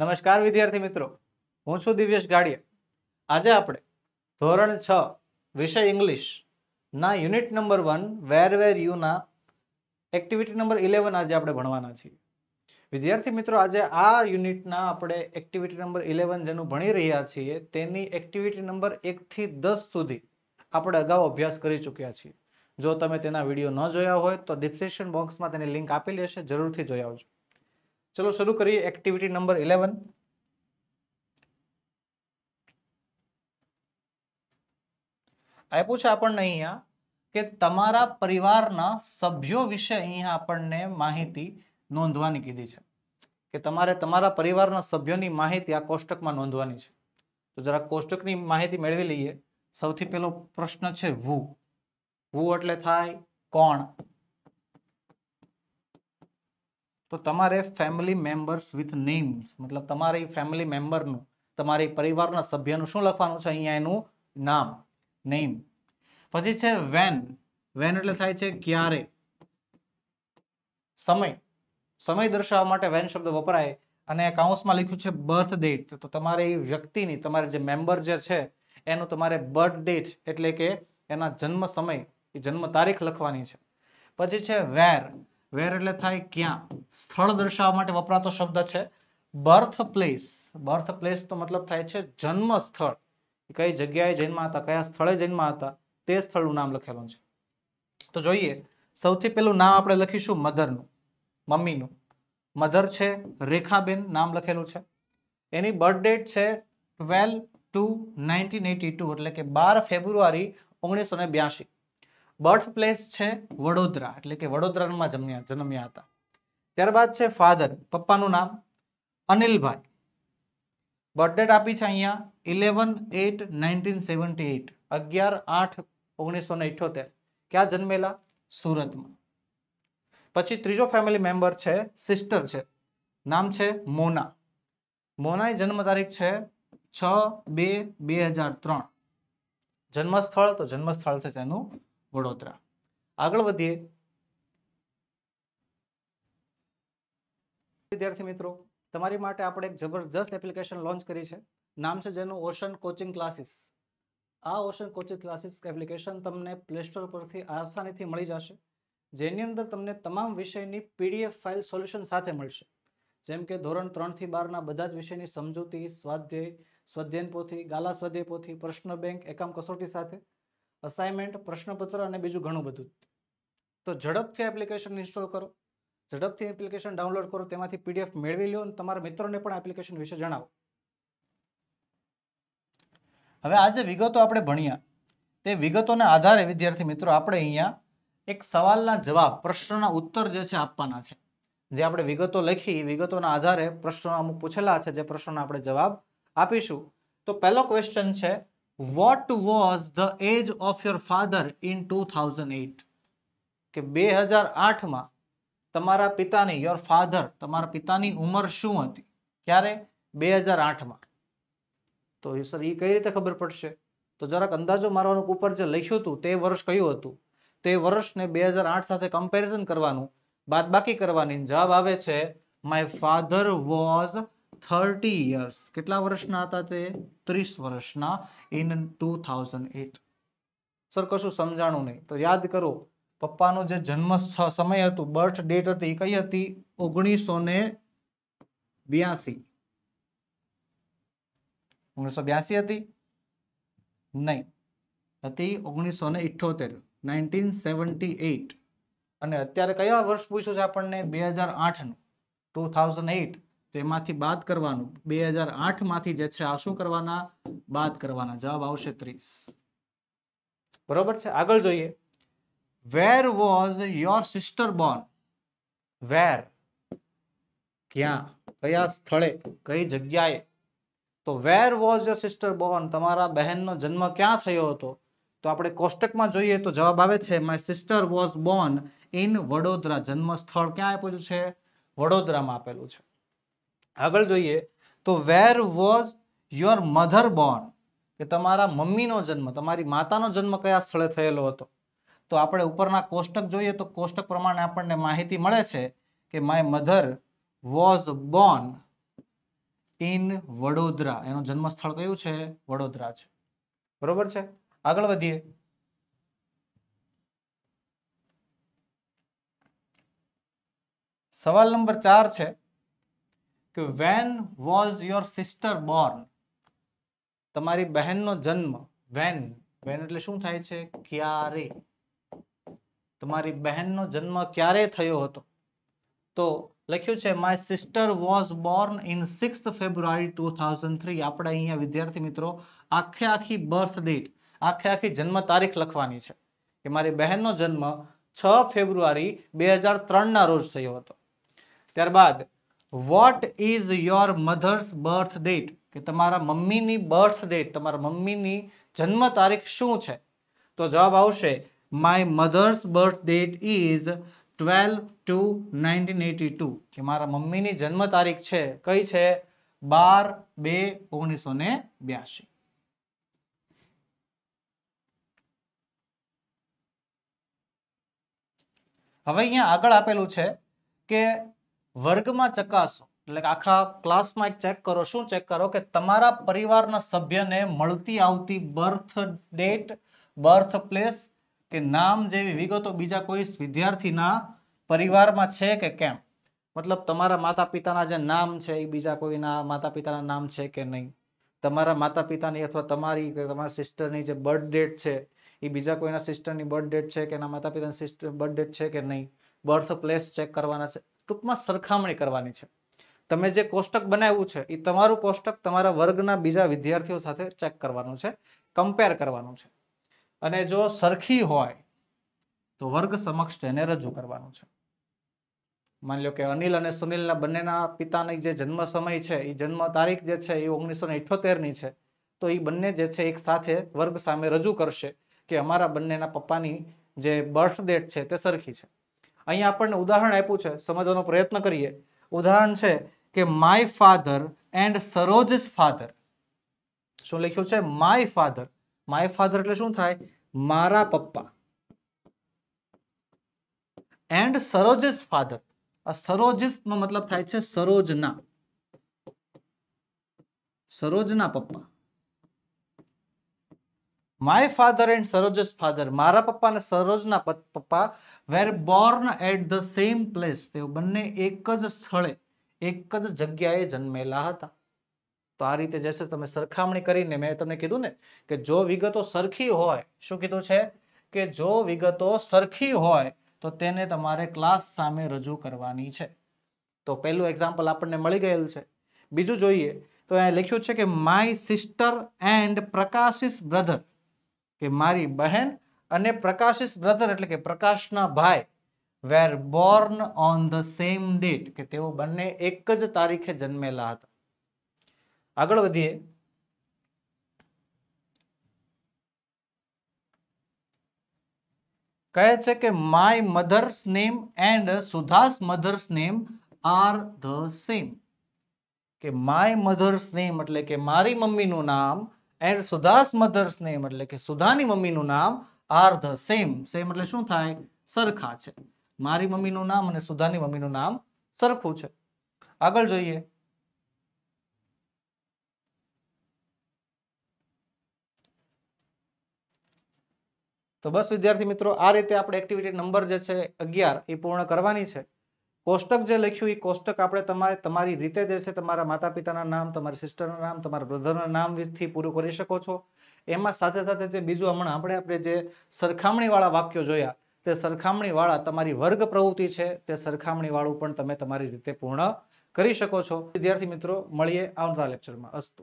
નમસ્કાર વિદ્યાર્થી મિત્રો હું છું દિવ્યેશ ગાડિયા આજે આપણે ધોરણ છ વિષય ઇંગ્લિશના unit number one where where યુના એક્ટિવિટી નંબર ઇલેવન આજે આપણે ભણવાના છીએ વિદ્યાર્થી મિત્રો આજે આ યુનિટના આપણે એક્ટિવિટી નંબર ઇલેવન જેનું ભણી રહ્યા છીએ તેની એક્ટિવિટી નંબર એકથી દસ સુધી આપણે અગાઉ અભ્યાસ કરી ચૂક્યા છીએ જો તમે તેના વિડીયો ન જોયા હોય તો ડિસ્ક્રિપ્શન બોક્સમાં તેની લિંક આપી લેશે જરૂરથી જોઈ આવજો ચલો શરૂ કરીએ એક્ટિવિટી નંબર ઇલેવન આપ્યું છે આપણને અહીંયા કે તમારા પરિવારના સભ્યો વિશે અહીંયા આપણને માહિતી નોંધવાની કીધી છે કે તમારે તમારા પરિવારના સભ્યોની માહિતી આ કોષ્ટકમાં નોંધવાની છે તો જરા કોષ્ટકની માહિતી મેળવી લઈએ સૌથી પહેલો પ્રશ્ન છે વુ વુ એટલે થાય કોણ તો તમારે ફેમિલી મેમ્બર્સ વિથ નેમ્સ મતલબ તમારી ફેમિલી મેમ્બરનું તમારી પરિવારના સભ્યનું શું લખવાનું છે અહીંયા એનું નામ નેમ પછી છે વેન વેન એટલે થાય છે ક્યારે સમય સમય દર્શાવવા માટે વેન શબ્દ વપરાય અને કાઉન્સમાં લખ્યું છે બર્થ ડેટ તો તમારે એ વ્યક્તિની તમારે જે મેમ્બર જે છે એનું તમારે બર્થ ડેટ એટલે કે એના જન્મ સમય એ જન્મ તારીખ લખવાની છે પછી છે વેર વેર એટલે થાય ક્યાં સ્થળ દર્શાવવા માટે વપરાતો શબ્દ છે બર્થ પ્લેસ બર્થ પ્લેસ તો મતલબ થાય છે જન્મ સ્થળ કઈ જગ્યાએ જન્મા હતા કયા સ્થળે જન્મા હતા તે સ્થળનું નામ લખેલું છે તો જોઈએ સૌથી પહેલું નામ આપણે લખીશું મધરનું મમ્મીનું મધર છે રેખાબેન નામ લખેલું છે એની બર્થ ડેટ છે twelve two nineteen eighty two એટલે કે બાર ફેબ્રુઆરી ઓગણીસો ને બ્યાસી બર્થ પ્લેસ છે વડોદરા એટલે કે વડોદરામાં જમ્યા જન્મ્યા હતા ત્યારબાદ છે ફાધર પપ્પાનું નામ અનિલભાઈ બર્થ ડેટ આપી છે અહીંયા eleven eight nineteen seventy eight અગિયાર આઠ ઓગણીસો ને ઇઠ્યોતેર ક્યાં જન્મેલા સુરતમાં પછી ત્રીજો ફેમિલી મેમ્બર છે સિસ્ટર છે નામ છે મોના મોનાની જન્મ તારીખ છે છ બે બે હજાર ત્રણ જન્મસ્થળ તો જન્મસ્થળ છે તેનું વડોદરા આગળ વધીએ વિદ્યાર્થી મિત્રો તમારી માટે આપણે એક જબરજસ્ત એપ્લિકેશન લોન્ચ કરી છે નામ છે જેનું ઓશન કોચિંગ ક્લાસીસ આ ઓશન કોચિંગ ક્લાસીસ એપ્લિકેશન તમને પ્લે સ્ટોર પરથી આસાનીથી મળી જશે જેની અંદર તમને તમામ વિષયની પીડીએફ ફાઇલ સોલ્યુશન સાથે મળશે જેમ કે ધોરણ ત્રણથી બારના બધા જ વિષયની સમજૂતી સ્વાધ્યાય સ્વાધ્યાયન પોથી ગાલા સ્વાધ્યાય પોથી પ્રશ્ન બેંક એકમ કસોટી સાથે અસાઇનમેન્ટ પ્રશ્નપત્ર અને બીજું ઘણું બધું તો ઝડપથી એપ્લિકેશન ઇન્સ્ટોલ કરો ઝડપથી એપ્લિકેશન ડાઉનલોડ કરો તેમાંથી પીડીએફ મેળવી લો અને તમારા મિત્રોને પણ એપ્લિકેશન વિશે જણાવો હવે આજે વિગતો આપણે ભણ્યા તે વિગતોના આધારે વિદ્યાર્થી મિત્રો આપણે અહીંયા એક સવાલના જવાબ પ્રશ્નના ઉત્તર જે છે આપવાના છે જે આપણે વિગતો લખી વિગતોના આધારે પ્રશ્નો અમુક પૂછેલા છે જે પ્રશ્નોના આપણે જવાબ આપીશું તો પહેલો ક્વેશ્ચન છે what was the age of your father in two thousand eight કે બે હજાર આઠમાં તમારા પિતાની યોર ફાધર તમારા પિતાની ઉંમર શું હતી ક્યારે બે હજાર આઠમાં તો સર એ કઈ રીતે ખબર પડશે તો જરાક અંદાજો મારવાનું ઉપર જે લખ્યું હતું તે વર્ષ કયું હતું તે વર્ષને બે હજાર આઠ સાથે કમ્પેરિઝન કરવાનું બાદબાકી કરવાની જવાબ આવે છે my father was thirty years કેટલા વર્ષના હતા તે ત્રીસ વર્ષના in two thousand eight sir કશું સમજાણું નહીં તો યાદ કરો પપ્પાનો જે જન્મ સમય હતું બર્થ ડેટ હતી એ કઈ હતી ઓગણીસો ને બ્યાસી ઓગણીસો બ્યાસી હતી નહીં હતી ઓગણીસો ને ઇઠ્યોતેર નાઇન્ટીન સેવન્ટી એટ અને અત્યારે કયા વર્ષ પૂછ્યું છે આપણને બે હજાર આઠનું ટુ થાઉઝન્ડ એટ તો બાદ કરવાનું બે હજાર આઠમાંથી જે છે આ શું કરવાના બાદ કરવાના જવાબ આવશે ત્રીસ બરોબર છે આગળ જોઈએ where was your sister born where ક્યાં કયા સ્થળે કઈ જગ્યાએ તો where was your sister born તમારા બહેનનો જન્મ ક્યાં થયો હતો તો આપણે કોષ્ટકમાં જોઈએ તો જવાબ આવે છે my sister was born in Vadodara જન્મ સ્થળ ક્યાં આપેલું છે વડોદરામાં આપેલું છે આગળ જોઈએ તો where was your mother born કે તમારા મમ્મીનો જન્મ તમારી માતાનો જન્મ કયા સ્થળે થયેલો હતો તો આપણે ઉપરના કોષ્ટક જોઈએ તો કોષ્ટક પ્રમાણે આપણને માહિતી મળે છે કે my mother was born in Vadodara એનું જન્મસ્થળ કયું છે વડોદરા છે બરોબર છે આગળ વધીએ સવાલ નંબર ચાર છે કે when was your sister born તમારી બહેનનો જન્મ વેન વેન એટલે શું થાય છે ક્યારે તમારી બહેનનો જન્મ ક્યારે થયો હતો તો લખ્યું છે my sister was born in six February two thousand three આપણે અહીંયા વિદ્યાર્થી મિત્રો આખે આખી બર્થ ડેટ આખે આખી જન્મ તારીખ લખવાની છે કે મારી બહેનનો જન્મ છ ફેબ્રુઆરી બે હજાર ત્રણના રોજ થયો હતો ત્યારબાદ what is your mother's birth date કે તમારા મમ્મીની બર્થ ડેટ તમારા મમ્મીની જન્મ તારીખ શું છે તો જવાબ આવશે my mother's birth date is twelve two nineteen eighty two કે મારા મમ્મીની જન્મ તારીખ છે કઈ છે બાર બે ઓગણીસો ને બ્યાસી હવે અહીંયા આગળ આપેલું છે કે વર્ગમાં ચકાસો એટલે કે આખા ક્લાસમાં એક ચેક કરો શું ચેક કરો કે તમારા પરિવારના સભ્યને મળતી આવતી બર્થ ડેટ બર્થ પ્લેસ કે નામ જેવી વિગતો બીજા કોઈ વિદ્યાર્થીના પરિવારમાં છે કે કેમ મતલબ તમારા માતા પિતાના જે નામ છે એ બીજા કોઈના માતા પિતાના નામ છે કે નહીં તમારા માતા પિતાની અથવા તમારી કે તમારા સિસ્ટરની જે બર્થ ડેટ છે એ બીજા કોઈના સિસ્ટરની બર્થ ડેટ છે કે એના માતા પિતાની સિસ્ટર બર્થ ડેટ છે કે નહીં બર્થ પ્લેસ ચેક કરવાના છે ટૂંકમાં સરખામણી કરવાની છે તમે જે કોષ્ટક બનાવ્યું છે એ તમારું કોષ્ટક તમારા વર્ગના બીજા વિદ્યાર્થીઓ સાથે ચેક કરવાનું છે કમ્પેર કરવાનું છે અને જો સરખી હોય તો વર્ગ સમક્ષ તેને રજૂ કરવાનું છે માની લો કે અનિલ અને સુનિલના બંનેના પિતાની જે જન્મ સમય છે એ જન્મ તારીખ જે છે એ ઓગણીસો ની છે તો એ બંને જે છે એક સાથે વર્ગ સામે રજૂ કરશે કે અમારા બંનેના પપ્પાની જે બર્થ ડેટ છે તે સરખી છે અહીંયા આપણને ઉદાહરણ આપ્યું છે સમજવાનો પ્રયત્ન કરીએ ઉદાહરણ છે કે my father and Saroj's father શું લખ્યું છે માય ફાધર માય ફાધર એટલે શું થાય મારા પપ્પા એન્ડ સરોજસ ફાધર આ સરોજસ નો મતલબ થાય છે સરોજના સરોજના પપ્પા my father and Saroj's father મારા પપ્પા અને સરોજના પપ્પા were born at the same place તેઓ બંને એક જ સ્થળે એક જ જગ્યાએ જન્મેલા હતા તો આ રીતે જશે તમે સરખામણી કરીને મેં તમને કીધું ને કે જો વિગતો સરખી હોય શું કીધું છે કે જો વિગતો સરખી હોય તો તેને તમારે ક્લાસ સામે રજૂ કરવાની છે તો પહેલું એક્ઝામ્પલ આપણને મળી ગયેલ છે બીજું જોઈએ તો અહીંયા લખ્યું છે કે my sister and Prakash's brother કે મારી બહેન અને પ્રકાશ બ્રધર એટલે કે પ્રકાશના ભાઈ were born on the same date કે તેઓ બંને એક જ તારીખે જન્મેલા હતા આગળ વધીએ કહે છે કે my mother's name and Sudha's mother's name are the same કે માય મધર્સ નેમ એટલે કે મારી મમ્મીનું નામ એન્ડ સુધાસ મધર્સ નેમ એટલે કે સુધાની મમ્મીનું નામ આર ધ સેમ સેમ એટલે શું થાય સરખા છે મારી મમ્મીનું નામ અને સુધાની મમ્મીનું નામ સરખું છે આગળ જોઈએ તો બસ વિદ્યાર્થી મિત્રો આ રીતે આપણે એક્ટિવિટી નંબર જે છે અગિયાર એ પૂર્ણ કરવાની છે કોષ્ટક જે લખ્યું એ કોષ્ટક આપણે તમારે તમારી રીતે જે છે તમારા માતા પિતાના નામ તમારી સિસ્ટરના નામ તમારા બ્રધરના નામથી પૂરું કરી શકો છો એમાં સાથે સાથે જે બીજું હમણાં આપણે આપણે જે સરખામણીવાળા વાક્યો જોયા તે સરખામણીવાળા તમારી વર્ગ પ્રવૃત્તિ છે તે સરખામણીવાળું પણ તમે તમારી રીતે પૂર્ણ કરી શકો છો વિદ્યાર્થી મિત્રો મળીએ આવતા લેક્ચરમાં અસ્તુ